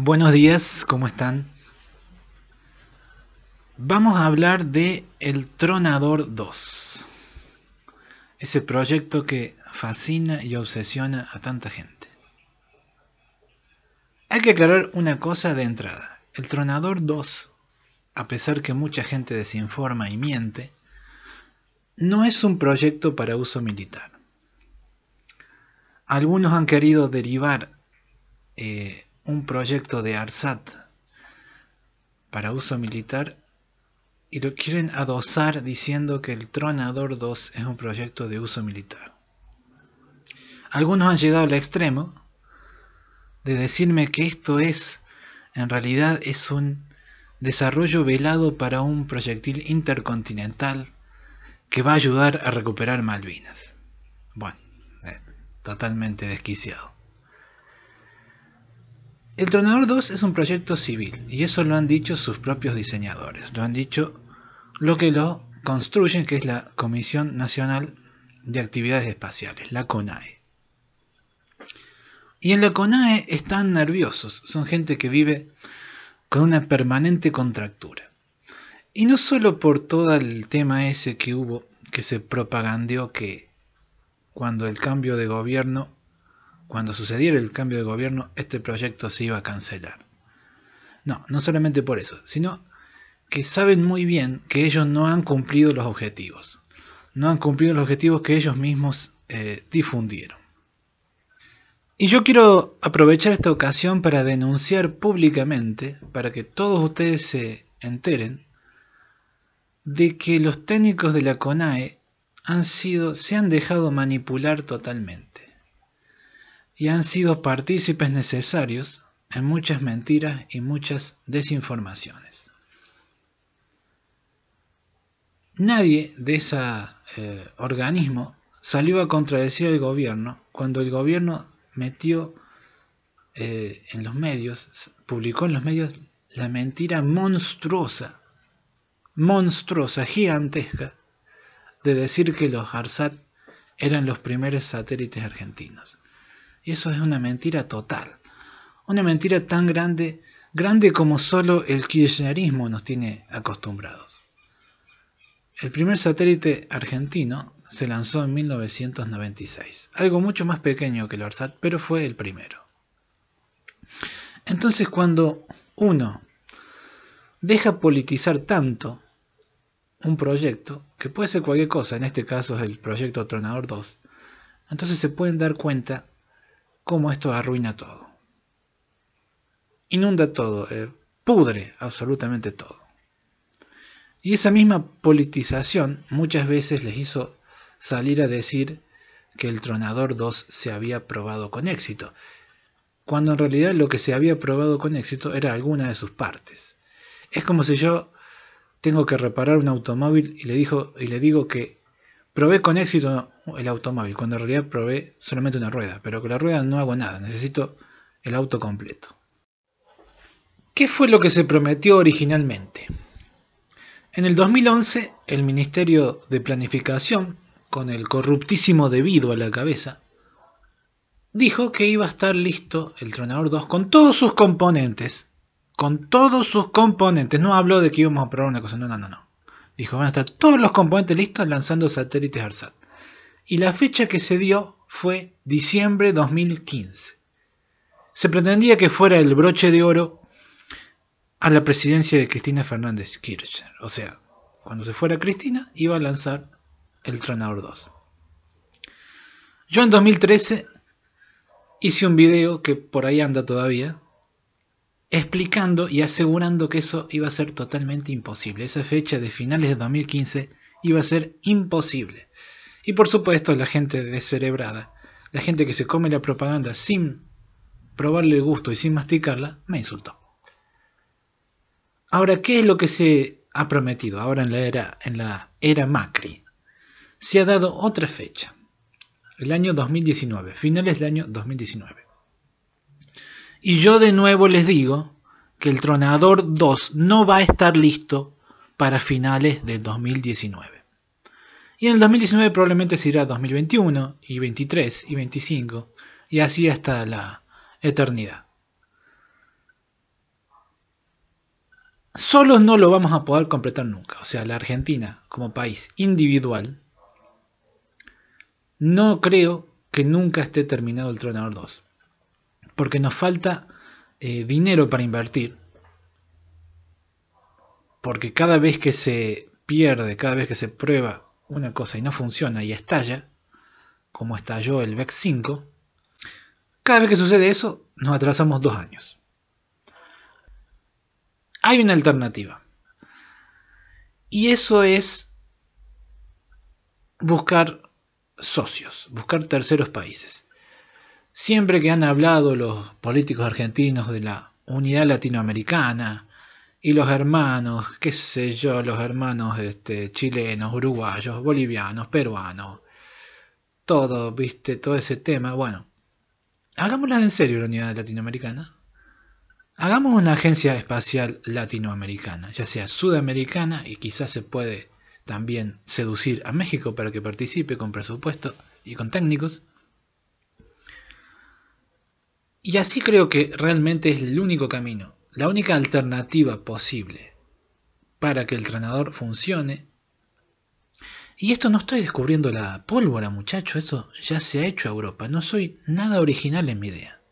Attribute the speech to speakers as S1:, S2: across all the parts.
S1: Buenos días, ¿cómo están? Vamos a hablar de El Tronador 2. Ese proyecto que fascina y obsesiona a tanta gente. Hay que aclarar una cosa de entrada. El Tronador 2, a pesar que mucha gente desinforma y miente, no es un proyecto para uso militar. Algunos han querido derivar eh, un proyecto de ARSAT para uso militar y lo quieren adosar diciendo que el Tronador 2 es un proyecto de uso militar. Algunos han llegado al extremo de decirme que esto es, en realidad, es un desarrollo velado para un proyectil intercontinental que va a ayudar a recuperar Malvinas. Bueno, eh, totalmente desquiciado. El Tronador 2 es un proyecto civil, y eso lo han dicho sus propios diseñadores, lo han dicho lo que lo construyen, que es la Comisión Nacional de Actividades Espaciales, la CONAE. Y en la CONAE están nerviosos, son gente que vive con una permanente contractura. Y no solo por todo el tema ese que hubo, que se propagandeó que cuando el cambio de gobierno cuando sucediera el cambio de gobierno, este proyecto se iba a cancelar. No, no solamente por eso, sino que saben muy bien que ellos no han cumplido los objetivos. No han cumplido los objetivos que ellos mismos eh, difundieron. Y yo quiero aprovechar esta ocasión para denunciar públicamente, para que todos ustedes se enteren, de que los técnicos de la CONAE se han dejado manipular totalmente y han sido partícipes necesarios en muchas mentiras y muchas desinformaciones. Nadie de ese eh, organismo salió a contradecir al gobierno cuando el gobierno metió eh, en los medios, publicó en los medios la mentira monstruosa, monstruosa, gigantesca, de decir que los ARSAT eran los primeros satélites argentinos. Y eso es una mentira total. Una mentira tan grande, grande como solo el kirchnerismo nos tiene acostumbrados. El primer satélite argentino se lanzó en 1996, algo mucho más pequeño que el ARSAT, pero fue el primero. Entonces cuando uno deja politizar tanto un proyecto, que puede ser cualquier cosa, en este caso es el proyecto Tronador 2, entonces se pueden dar cuenta cómo esto arruina todo. Inunda todo, eh, pudre absolutamente todo. Y esa misma politización muchas veces les hizo salir a decir que el Tronador 2 se había probado con éxito, cuando en realidad lo que se había probado con éxito era alguna de sus partes. Es como si yo tengo que reparar un automóvil y le, y le digo que probé con éxito el automóvil, cuando en realidad probé solamente una rueda, pero con la rueda no hago nada, necesito el auto completo. ¿Qué fue lo que se prometió originalmente? En el 2011, el Ministerio de Planificación, con el corruptísimo debido a la cabeza, dijo que iba a estar listo el Tronador 2 con todos sus componentes. Con todos sus componentes. No habló de que íbamos a probar una cosa, no, no, no. no. Dijo, van a estar todos los componentes listos lanzando satélites ARSAT. Y la fecha que se dio fue diciembre 2015. Se pretendía que fuera el broche de oro a la presidencia de Cristina Fernández Kirchner. O sea, cuando se fuera Cristina, iba a lanzar el Tronador 2. Yo en 2013 hice un video que por ahí anda todavía, explicando y asegurando que eso iba a ser totalmente imposible. Esa fecha de finales de 2015 iba a ser imposible. Y por supuesto la gente descerebrada, la gente que se come la propaganda sin probarle el gusto y sin masticarla, me insultó. Ahora, ¿qué es lo que se ha prometido ahora en la era, en la era Macri? Se ha dado otra fecha, el año 2019, finales del año 2019. Y yo de nuevo les digo que el Tronador 2 no va a estar listo para finales del 2019. Y en el 2019 probablemente se irá 2021 y 23 y 25 y así hasta la eternidad. Solo no lo vamos a poder completar nunca. O sea, la Argentina como país individual no creo que nunca esté terminado el Tronador 2 porque nos falta eh, dinero para invertir. Porque cada vez que se pierde, cada vez que se prueba una cosa y no funciona y estalla, como estalló el VEX 5, cada vez que sucede eso nos atrasamos dos años. Hay una alternativa. Y eso es buscar socios, buscar terceros países. Siempre que han hablado los políticos argentinos de la unidad latinoamericana y los hermanos, qué sé yo, los hermanos este, chilenos, uruguayos, bolivianos, peruanos, todo, viste, todo ese tema, bueno, hagámosla en serio la unidad latinoamericana. Hagamos una agencia espacial latinoamericana, ya sea sudamericana y quizás se puede también seducir a México para que participe con presupuesto y con técnicos. Y así creo que realmente es el único camino, la única alternativa posible para que el entrenador funcione. Y esto no estoy descubriendo la pólvora, muchacho, eso ya se ha hecho en Europa, no soy nada original en mi idea.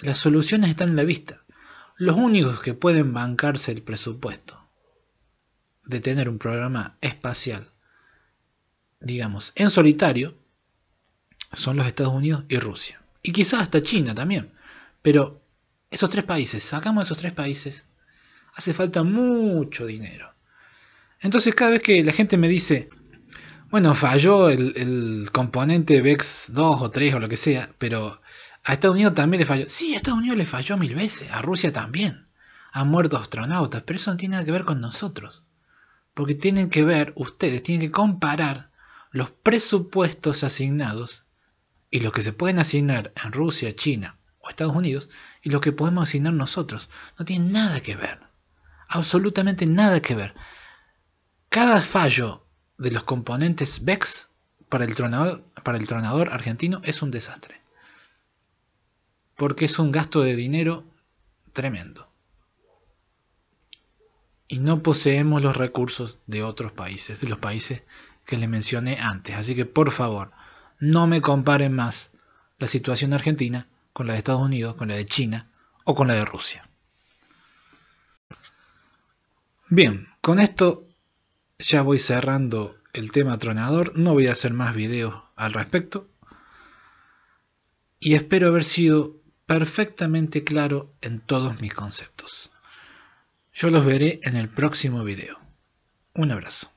S1: Las soluciones están en la vista. Los únicos que pueden bancarse el presupuesto de tener un programa espacial, digamos, en solitario, son los Estados Unidos y Rusia y quizás hasta China también. Pero esos tres países, sacamos esos tres países, hace falta mucho dinero. Entonces cada vez que la gente me dice, bueno, falló el, el componente VEX 2 o 3 o lo que sea, pero a Estados Unidos también le falló. Sí, a Estados Unidos le falló mil veces, a Rusia también. Han muerto astronautas, pero eso no tiene nada que ver con nosotros. Porque tienen que ver, ustedes tienen que comparar los presupuestos asignados y lo que se pueden asignar en Rusia, China o Estados Unidos y lo que podemos asignar nosotros no tiene nada que ver. Absolutamente nada que ver. Cada fallo de los componentes BEX para el tronador, para el tronador argentino es un desastre. Porque es un gasto de dinero tremendo. Y no poseemos los recursos de otros países, de los países que les mencioné antes. Así que por favor, no me comparen más la situación Argentina con la de Estados Unidos, con la de China o con la de Rusia. Bien, con esto ya voy cerrando el tema tronador, no voy a hacer más videos al respecto y espero haber sido perfectamente claro en todos mis conceptos. Yo los veré en el próximo video. Un abrazo.